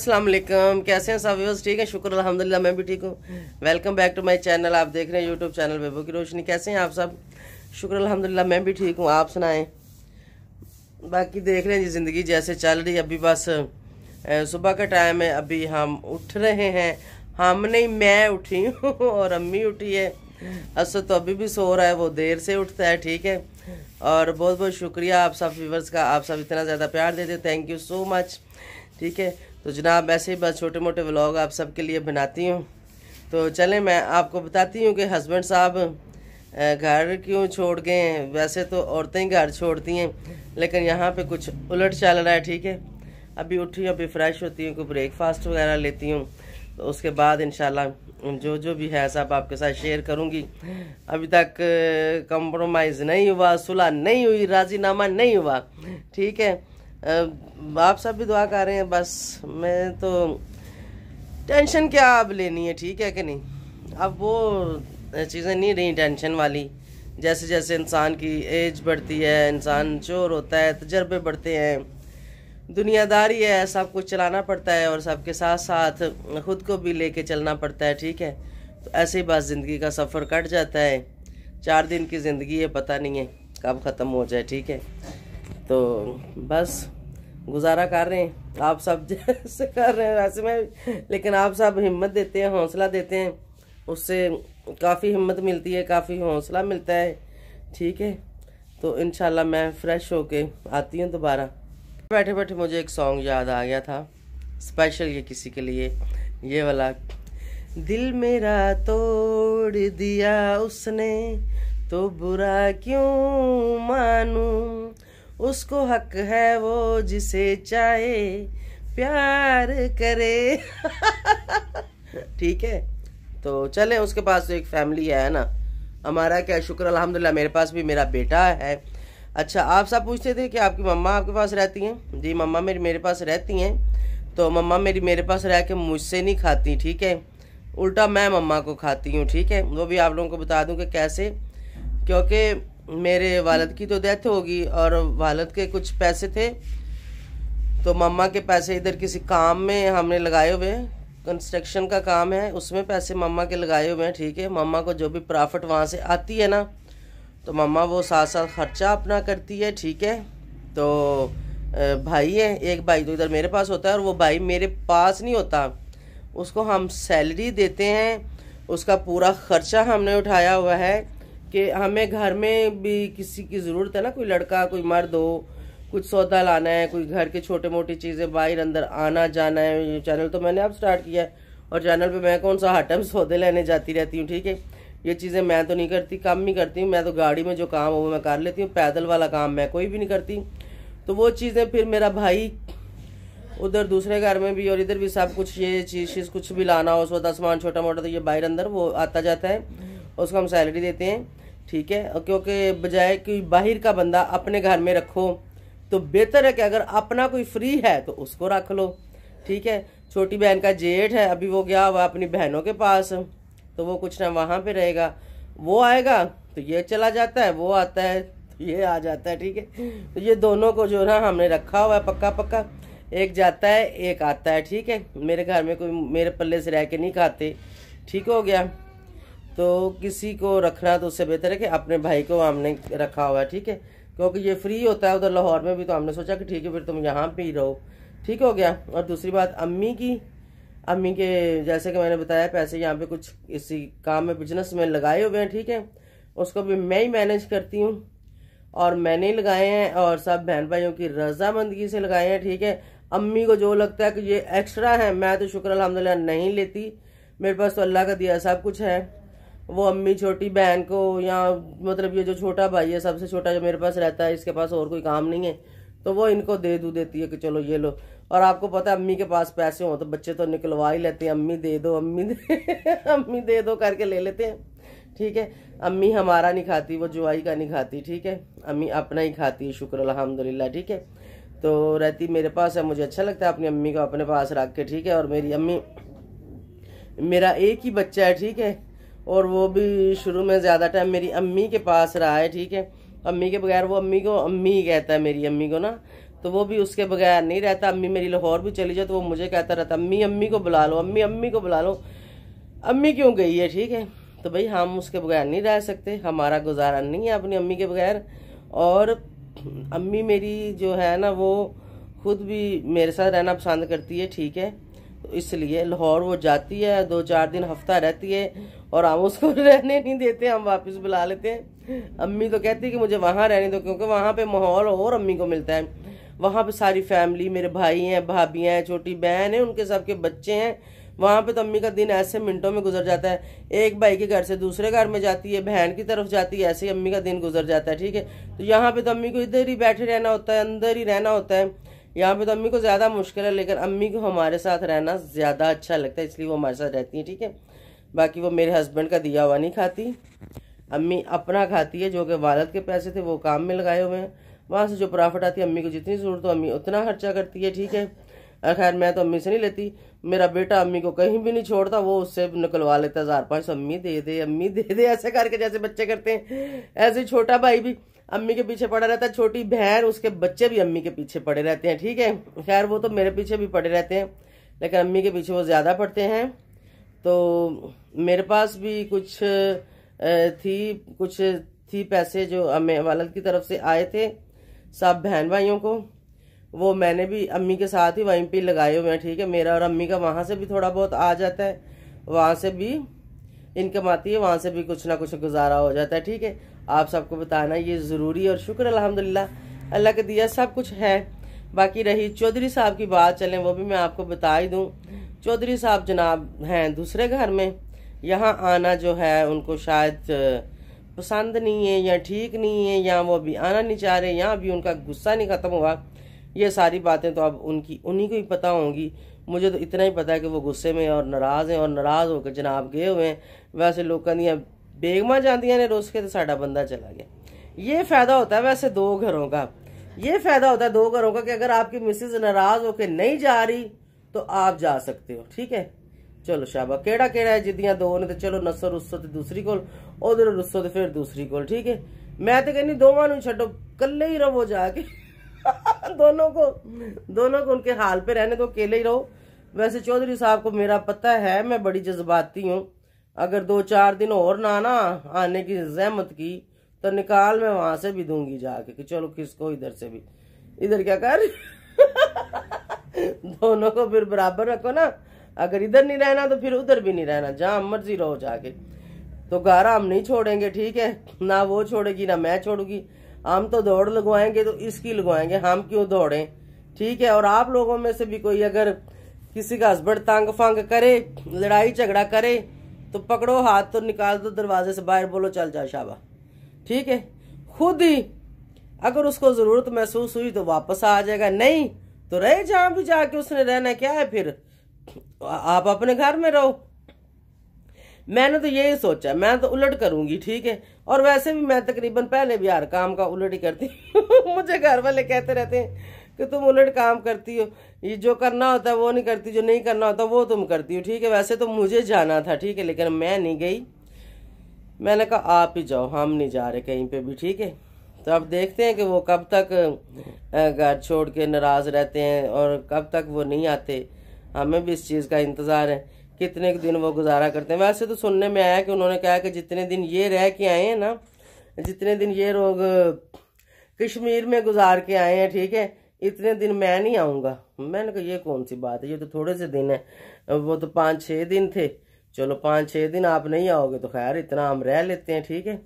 असलम कैसे हैं सब व्यवर्स ठीक हैं शुक्र अल्हम्दुलिल्लाह मैं भी ठीक हूँ welcome back to my channel आप देख रहे हैं यूट्यूब चैनल बेबू की रोशनी कैसे हैं आप सब शुक्र अल्हम्दुलिल्लाह मैं भी ठीक हूँ आप सुनाएं बाकी देख रहे हैं जी ज़िंदगी जैसे चल रही है अभी बस सुबह का टाइम है अभी हम उठ रहे हैं हम नहीं मैं उठी हूँ और अम्मी उठी है असद तो अभी भी सो रहा है वो देर से उठता है ठीक है और बहुत बहुत शुक्रिया आप सब व्यूवर्स का आप सब इतना ज़्यादा प्यार देते थैंक यू सो मच ठीक है तो जनाब ऐसे ही बस छोटे मोटे व्लॉग आप सबके लिए बनाती हूँ तो चलें मैं आपको बताती हूँ कि हस्बैंड साहब घर क्यों छोड़ गए हैं वैसे तो औरतें घर छोड़ती हैं लेकिन यहाँ पे कुछ उलट चल रहा है ठीक है अभी उठी अभी फ्रेश होती हूँ कोई ब्रेकफास्ट वगैरह लेती हूँ तो उसके बाद इन जो जो भी है सब आपके साथ शेयर करूँगी अभी तक कंप्रोमाइज़ नहीं हुआ सुलह नहीं हुई राजीनामा नहीं हुआ ठीक है आप सब भी दुआ कर रहे हैं बस मैं तो टेंशन क्या अब लेनी है ठीक है कि नहीं अब वो चीज़ें नहीं रही टेंशन वाली जैसे जैसे इंसान की एज बढ़ती है इंसान चोर होता है तजर्बे बढ़ते हैं दुनियादारी है सब कुछ चलाना पड़ता है और सबके साथ साथ खुद को भी लेके चलना पड़ता है ठीक है तो ऐसे ही बस ज़िंदगी का सफ़र कट जाता है चार दिन की ज़िंदगी है पता नहीं है कब ख़त्म हो जाए ठीक है तो बस गुजारा कर रहे हैं आप सब जैसे कर रहे हैं वैसे में लेकिन आप सब हिम्मत देते हैं हौसला देते हैं उससे काफ़ी हिम्मत मिलती है काफ़ी हौसला मिलता है ठीक है तो इन मैं फ़्रेश होके आती हूँ दोबारा बैठे बैठे मुझे एक सॉन्ग याद आ गया था स्पेशल ये किसी के लिए ये वाला दिल मेरा तोड़ दिया उसने तो बुरा क्यों मानूं उसको हक है वो जिसे चाहे प्यार करे ठीक है तो चले उसके पास तो एक फैमिली है ना हमारा क्या शुक्र अलहमदिल्ला मेरे पास भी मेरा बेटा है अच्छा आप सब पूछते थे कि आपकी मम्मा आपके पास रहती हैं जी मम्मा मेरी मेरे पास रहती हैं तो मम्मा मेरी मेरे पास रह के मुझसे नहीं खाती ठीक है उल्टा मैं मम्मा को खाती हूँ ठीक है वो भी आप लोगों को बता दूँ कि कैसे क्योंकि मेरे वालद की तो डेथ होगी और वालद के कुछ पैसे थे तो मम्मा के पैसे इधर किसी काम में हमने लगाए हुए कंस्ट्रक्शन का काम है उसमें पैसे मम्मा के लगाए हुए हैं ठीक है मम्मा को जो भी प्रॉफिट वहाँ से आती है ना तो मम्मा वो साथ साथ ख़र्चा अपना करती है ठीक है तो भाई है एक भाई तो इधर मेरे पास होता है और वो भाई मेरे पास नहीं होता उसको हम सैलरी देते हैं उसका पूरा ख़र्चा हमने उठाया हुआ है कि हमें घर में भी किसी की ज़रूरत है ना कोई लड़का कोई मर्द हो कुछ सौदा लाना है कोई घर के छोटे मोटी चीज़ें बाहर अंदर आना जाना है ये चैनल तो मैंने अब स्टार्ट किया है और चैनल पे मैं कौन सा हर टाइम सौदे लेने जाती रहती हूँ ठीक है ये चीज़ें मैं तो नहीं करती कम ही करती हूँ मैं तो गाड़ी में जो काम हो वो मैं कर लेती हूँ पैदल वाला काम मैं कोई भी नहीं करती तो वो चीज़ें फिर मेरा भाई उधर दूसरे घर में भी और इधर भी सब कुछ ये चीज़ चीज़ कुछ भी लाना हो सौदा सामान छोटा मोटा तो ये बाहर अंदर वो आता जाता है उसको हम सैलरी देते हैं ठीक है क्योंकि बजाय कि बाहर का बंदा अपने घर में रखो तो बेहतर है कि अगर अपना कोई फ्री है तो उसको रख लो ठीक है छोटी बहन का जेठ है अभी वो गया हुआ अपनी बहनों के पास तो वो कुछ ना वहाँ पे रहेगा वो आएगा तो ये चला जाता है वो आता है तो ये आ जाता है ठीक है तो ये दोनों को जो ना हमने रखा हुआ है पक्का पक्का एक जाता है एक आता है ठीक है मेरे घर में कोई मेरे पल्ले से रह के नहीं खाते ठीक हो गया तो किसी को रखना तो उससे बेहतर है कि अपने भाई को हमने रखा हुआ है ठीक है क्योंकि ये फ्री होता है उधर लाहौर में भी तो हमने सोचा कि ठीक है फिर तुम यहाँ पे ही रहो ठीक हो गया और दूसरी बात अम्मी की अम्मी के जैसे कि मैंने बताया पैसे यहाँ पे कुछ इसी काम में बिजनेस में लगाए हुए हैं ठीक है उसको भी मैं ही मैनेज करती हूँ और मैंने ही लगाए हैं और सब बहन भाइयों की रजामंदगी से लगाए हैं ठीक है अम्मी को जो लगता है कि ये एक्स्ट्रा है मैं तो शुक्र अलहमदिल्ला नहीं लेती मेरे पास तो अल्लाह का दिया सब कुछ है वो अम्मी छोटी बहन को या मतलब ये जो छोटा भाई है सबसे छोटा जो मेरे पास रहता है इसके पास और कोई काम नहीं है तो वो इनको दे दू देती है कि चलो ये लो और आपको पता है अम्मी के पास पैसे हो तो बच्चे तो निकलवा ही लेते हैं अम्मी दे दो अम्मी दे अम्मी दे दो करके ले लेते हैं ठीक है अम्मी हमारा नहीं खाती वो जुआई का नहीं खाती ठीक है अम्मी अपना ही खाती है शुक्र अलहमदिल्ला ठीक है तो रहती मेरे पास है मुझे अच्छा लगता है अपनी अम्मी को अपने पास रख के ठीक है और मेरी अम्मी मेरा एक ही बच्चा है ठीक है और वो भी शुरू में ज़्यादा टाइम मेरी अम्मी के पास रहा है ठीक है अम्मी के बगैर वो अम्मी को अम्मी ही कहता है मेरी अम्मी को ना तो वो भी उसके बगैर नहीं रहता अम्मी मेरी लाहौर भी चली जाए तो वो मुझे कहता रहता अम्मी अम्मी को बुला लो अम्मी अम्मी को बुला लो अम्मी क्यों गई है ठीक है तो भाई हम उसके बगैर नहीं रह सकते हमारा गुजारा नहीं है अपनी अम्मी के बगैर और अम्मी मेरी जो है ना वो खुद भी मेरे साथ रहना पसंद करती है ठीक है तो इसलिए लाहौर वो जाती है दो चार दिन हफ्ता रहती है और हम उसको रहने नहीं देते हम वापस बुला लेते हैं अम्मी तो कहती है कि मुझे वहाँ रहने दो क्योंकि वहाँ पे माहौल और अम्मी को मिलता है वहाँ पे सारी फैमिली मेरे भाई हैं भाभियाँ हैं छोटी बहन है उनके सबके बच्चे हैं वहाँ पे तो अम्मी का दिन ऐसे मिनटों में गुजर जाता है एक भाई के घर से दूसरे घर में जाती है बहन की तरफ जाती है ऐसे ही अम्मी का दिन गुजर जाता है ठीक है तो यहाँ पे तो अम्मी को इधर ही बैठे रहना होता है अंदर ही रहना होता है यहाँ पे तो अम्मी को ज़्यादा मुश्किल है लेकिन अम्मी को हमारे साथ रहना ज़्यादा अच्छा लगता है इसलिए वो हमारे साथ रहती है ठीक है बाकी वो मेरे हस्बैंड का दिया हुआ नहीं खाती अम्मी अपना खाती है जो कि वालद के पैसे थे वो काम में लगाए हुए हैं वहाँ से जो प्रॉफिट आती है अम्मी को जितनी ज़रूरत हो अम्मी उतना खर्चा करती है ठीक है खैर मैं तो अम्मी से नहीं लेती मेरा बेटा अम्मी को कहीं भी नहीं छोड़ता वो उससे निकलवा लेता हज़ार पाँच सौ अम्मी दे दे अम्मी दे दे ऐसे करके जैसे बच्चे करते हैं ऐसे छोटा भाई भी अम्मी के पीछे पड़ा रहता है छोटी बहन उसके बच्चे भी अम्मी के पीछे पड़े रहते हैं ठीक है खैर वो तो मेरे पीछे भी पड़े रहते हैं लेकिन अम्मी के पीछे वो ज़्यादा पड़ते हैं तो मेरे पास भी कुछ थी कुछ थी पैसे जो अम्मे वालद की तरफ से आए थे सब बहन भाइयों को वो मैंने भी अम्मी के साथ ही वहीं पे लगाए हुए हैं ठीक है मेरा और अम्मी का वहाँ से भी थोड़ा बहुत आ जाता है वहाँ से भी इनकम आती है वहाँ से भी कुछ ना कुछ गुजारा हो जाता है ठीक है आप सबको बताना ये ज़रूरी और शुक्र अलहमदिल्ला अल्लाह के दिया सब कुछ है बाकी रही चौधरी साहब की बात चलें वो भी मैं आपको बता ही दूँ चौधरी साहब जनाब हैं दूसरे घर में यहाँ आना जो है उनको शायद पसंद नहीं है या ठीक नहीं है या वो अभी आना नहीं चाह रहे या अभी उनका गुस्सा नहीं ख़त्म हुआ ये सारी बातें तो अब उनकी उन्हीं को ही पता होंगी मुझे तो इतना ही पता है कि वो गुस्से में और नाराज़ हैं और नाराज़ होकर जनाब गए हुए हैं वैसे लोगों दियाँ बेगमा जाती ने रोस के तो साढ़ा बंदा चला गया ये फ़ायदा होता है वैसे दो घरों का ये फ़ायदा होता है दो घरों का कि अगर आपकी मिसेज नाराज़ होकर नहीं जा रही तो आप जा सकते हो ठीक है चलो शाबा केड़ा केड़ा है जिदिया दो ने तो चलो नसो रुसो तो दूसरी कोल उधर रुस्सो ते फिर दूसरी कोल ठीक है मैं तो कहनी दोवां नु छड्डो कल्ले ही रहो जाके दोनों को दोनों को उनके हाल पे रहने दो अकेले ही रहो वैसे चौधरी साहब को मेरा पता है मैं बड़ी जज्बाती हूँ अगर दो चार दिन और ना ना आने की जहमत की तो निकाल मैं वहां से भी दूंगी जाके कि चलो किसको इधर से भी इधर क्या कर दोनों को फिर बराबर रखो ना अगर इधर नहीं रहना तो फिर उधर भी नहीं रहना जहां मर्जी रहो जाके तो गारा हम नहीं छोड़ेंगे ठीक है ना वो छोड़ेगी ना मैं छोड़ूंगी हम तो दौड़ लगवाएंगे तो इसकी लगवाएंगे हम क्यों दौड़े ठीक है और आप लोगों में से भी कोई अगर किसी का हस्बैंड तंग फंग करे लड़ाई झगड़ा करे तो पकड़ो हाथ तो निकाल दो दरवाजे से बाहर बोलो चल जा शाबा ठीक है खुद ही अगर उसको ज़रूरत महसूस हुई तो वापस आ जाएगा नहीं तो रहे जहां भी जाके उसने रहना क्या है फिर आप अपने घर में रहो मैंने तो यही सोचा मैं तो उलट करूंगी ठीक है और वैसे भी मैं तकरीबन पहले भी यार काम का उलट ही करती हूँ मुझे घर वाले कहते रहते हैं कि तुम उलट काम करती हो ये जो करना होता है वो नहीं करती जो नहीं करना होता वो तुम करती हो ठीक है वैसे तो मुझे जाना था ठीक है लेकिन मैं नहीं गई मैंने कहा आप ही जाओ हम नहीं जा रहे कहीं पे भी ठीक है तो अब देखते हैं कि वो कब तक घर छोड़ के नाराज़ रहते हैं और कब तक वो नहीं आते हमें भी इस चीज़ का इंतज़ार है कितने दिन वो गुजारा करते हैं वैसे तो सुनने में आया कि उन्होंने कहा कि जितने दिन ये रह के आए हैं ना जितने दिन ये लोग कश्मीर में गुजार के आए हैं ठीक है इतने दिन मैं नहीं आऊँगा मैंने कहा ये कौन सी बात है ये तो थोड़े से दिन है वो तो पाँच छः दिन थे चलो पाँच छः दिन आप नहीं आओगे तो खैर इतना हम रह लेते हैं ठीक है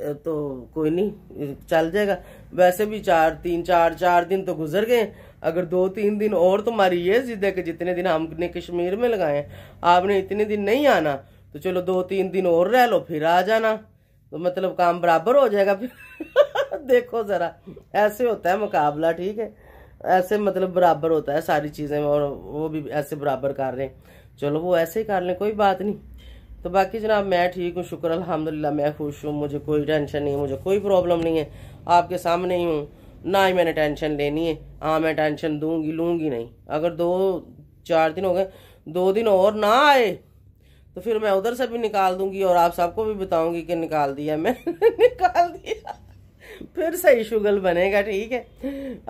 तो कोई नहीं चल जाएगा वैसे भी चार तीन चार चार दिन तो गुजर गए अगर दो तीन दिन और तुम्हारी तो ये जिद है कि जितने दिन हमने कश्मीर में लगाए आपने इतने दिन नहीं आना तो चलो दो तीन दिन और रह लो फिर आ जाना तो मतलब काम बराबर हो जाएगा फिर देखो ज़रा ऐसे होता है मुकाबला ठीक है ऐसे मतलब बराबर होता है सारी चीज़ें और वो भी ऐसे बराबर कर रहे हैं चलो वो ऐसे ही कर लें कोई बात नहीं तो बाकी जनाब मैं ठीक हूँ शुक्र अलहमदिल्ला मैं खुश हूँ मुझे कोई टेंशन नहीं है मुझे कोई प्रॉब्लम नहीं है आपके सामने ही हूँ ना ही मैंने टेंशन लेनी है हाँ मैं टेंशन दूंगी लूंगी नहीं अगर दो चार दिन हो गए दो दिन और ना आए तो फिर मैं उधर से भी निकाल दूंगी और आप सबको भी बताऊंगी कि निकाल दिया मैं निकाल दिया फिर सही शुगल बनेगा ठीक है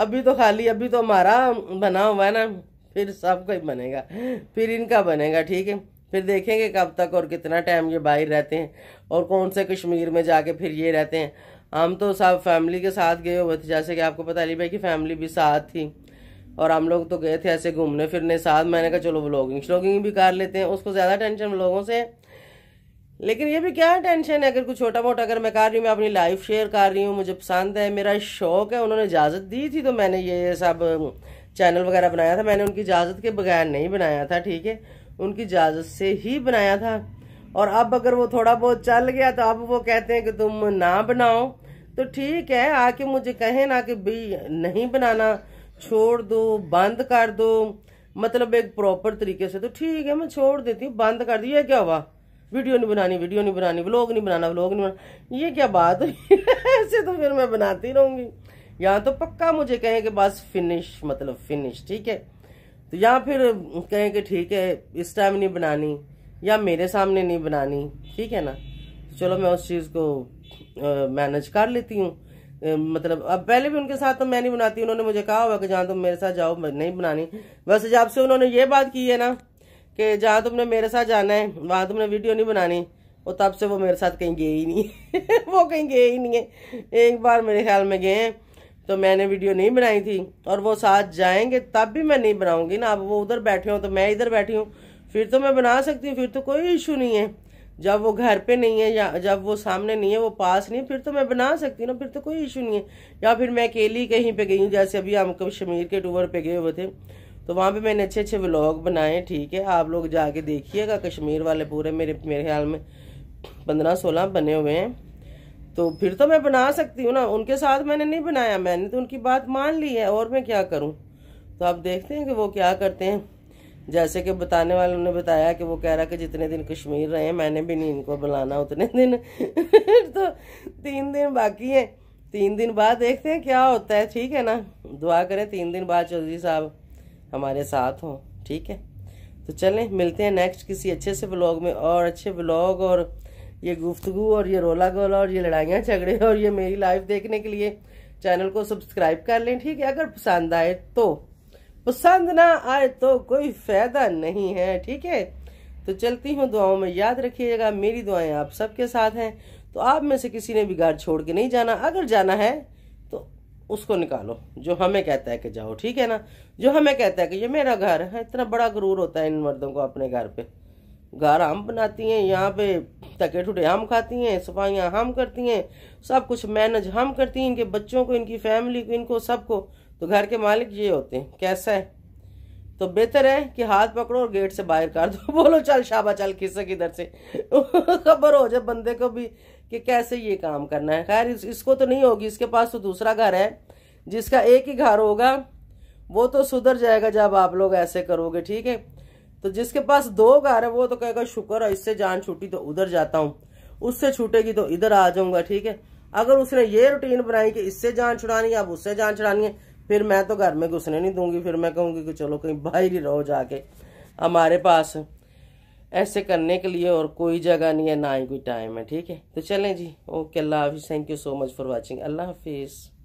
अभी तो खाली अभी तो हमारा बना हुआ है ना फिर सबका ही बनेगा फिर इनका बनेगा ठीक है फिर देखेंगे कब तक और कितना टाइम ये बाहर रहते हैं और कौन से कश्मीर में जाके फिर ये रहते हैं हम तो सब फैमिली के साथ गए हुए थे जैसे कि आपको पता अली भाई की फैमिली भी साथ थी और हम लोग तो गए थे ऐसे घूमने फिरने साथ मैंने कहा चलो व्लॉगिंग श्लॉगिंग भी कर लेते हैं उसको ज़्यादा टेंशन लोगों से लेकिन ये भी क्या टेंशन है अगर कुछ छोटा मोटा अगर मैं कर रही हूँ मैं अपनी लाइफ शेयर कर रही हूँ मुझे पसंद है मेरा शौक है उन्होंने इजाज़त दी थी तो मैंने ये सब चैनल वगैरह बनाया था मैंने उनकी इजाज़त के बगैर नहीं बनाया था ठीक है उनकी इजाजत से ही बनाया था और अब अगर वो थोड़ा बहुत चल गया तो अब वो कहते हैं कि तुम ना बनाओ तो ठीक है आके मुझे कहे ना कि भाई नहीं बनाना छोड़ दो बंद कर दो मतलब एक प्रॉपर तरीके से तो ठीक है मैं छोड़ देती हूँ बंद कर दी ये क्या हुआ वीडियो नहीं बनानी वीडियो नहीं बनानी व्लॉग नहीं बनाना व्लॉग नहीं बनाना ये क्या बात हुई ऐसे तो फिर मैं बनाती रहूंगी यहाँ तो पक्का मुझे कहे कि बस फिनिश मतलब फिनिश ठीक है तो या फिर कहें कि ठीक है इस टाइम नहीं बनानी या मेरे सामने नहीं बनानी ठीक है ना चलो मैं उस चीज़ को मैनेज कर लेती हूँ मतलब अब पहले भी उनके साथ तो मैं नहीं बनाती उन्होंने मुझे कहा होगा कि जहाँ तुम मेरे साथ जाओ नहीं बनानी वैसे जब से उन्होंने ये बात की है ना कि जहाँ तुमने मेरे साथ जाना है वहाँ तुमने वीडियो नहीं बनानी और तब से वो मेरे साथ कहीं गए ही नहीं वो कहीं गए ही नहीं है एक बार मेरे ख्याल में गए हैं तो मैंने वीडियो नहीं बनाई थी और वो साथ जाएंगे तब भी मैं नहीं बनाऊंगी ना अब वो उधर बैठे हों तो मैं इधर बैठी हूँ फिर तो मैं बना सकती हूँ फिर तो कोई इशू नहीं है जब वो घर पे नहीं है या जब वो सामने नहीं है वो पास नहीं है फिर तो मैं बना सकती हूँ ना फिर तो कोई इशू नहीं है या फिर मैं अकेली कहीं पर गई हूँ जैसे अभी हम कश्मीर के टूर पर गए हुए थे तो वहाँ पर मैंने अच्छे अच्छे व्लॉग बनाए ठीक है आप लोग जाके देखिएगा कश्मीर वाले पूरे मेरे मेरे ख्याल में पंद्रह सोलह बने हुए हैं तो फिर तो मैं बना सकती हूँ ना उनके साथ मैंने नहीं बनाया मैंने तो उनकी बात मान ली है और मैं क्या करूँ तो आप देखते हैं कि वो क्या करते हैं जैसे कि बताने वालों ने बताया कि वो कह रहा कि जितने दिन कश्मीर रहे मैंने भी नहीं इनको बुलाना उतने दिन तो तीन दिन बाकी हैं तीन दिन बाद देखते हैं क्या होता है ठीक है ना दुआ करें तीन दिन बाद चौधरी साहब हमारे साथ हों ठीक है तो चलें मिलते हैं नेक्स्ट किसी अच्छे से ब्लॉग में और अच्छे ब्लॉग और ये गुफ्तगु और ये रोला गोला और ये लड़ाइयाँ झगड़े और ये मेरी लाइफ देखने के लिए चैनल को सब्सक्राइब कर लें ठीक है अगर पसंद आए तो पसंद ना आए तो कोई फायदा नहीं है ठीक है तो चलती हूँ दुआओं में याद रखिएगा मेरी दुआएं आप सबके साथ हैं तो आप में से किसी ने भी घर छोड़ के नहीं जाना अगर जाना है तो उसको निकालो जो हमें कहता है कि जाओ ठीक है ना जो हमें कहता है कि ये मेरा घर है इतना बड़ा गुरूर होता है इन मर्दों को अपने घर पे घर हम बनाती हैं यहाँ पे तके ठुडे हम खाती हैं सफाइयाँ हम करती हैं सब कुछ मैनेज हम करती हैं इनके बच्चों को इनकी फैमिली को इनको सबको तो घर के मालिक ये होते हैं कैसा है तो बेहतर है कि हाथ पकड़ो और गेट से बाहर कर दो बोलो चल शाबा चल खिसक इधर से खबर हो जाए बंदे को भी कि कैसे ये काम करना है खैर इस, इसको तो नहीं होगी इसके पास तो दूसरा घर है जिसका एक ही घर होगा वो तो सुधर जाएगा जब आप लोग ऐसे करोगे ठीक है तो जिसके पास दो घर है वो तो कहेगा शुक्र है इससे जान छूटी तो उधर जाता हूँ उससे छूटेगी तो इधर आ जाऊंगा ठीक है अगर उसने ये रूटीन बनाई कि इससे जान छुड़ानी है अब उससे जान छुड़ानी है फिर मैं तो घर में घुसने नहीं दूंगी फिर मैं कहूंगी कि चलो कहीं बाहर ही रहो जाके हमारे पास ऐसे करने के लिए और कोई जगह नहीं है ना ही कोई टाइम है ठीक है तो चलें जी ओके अल्लाह हाफिज़ thank you so much for watching अल्लाह हाफिज़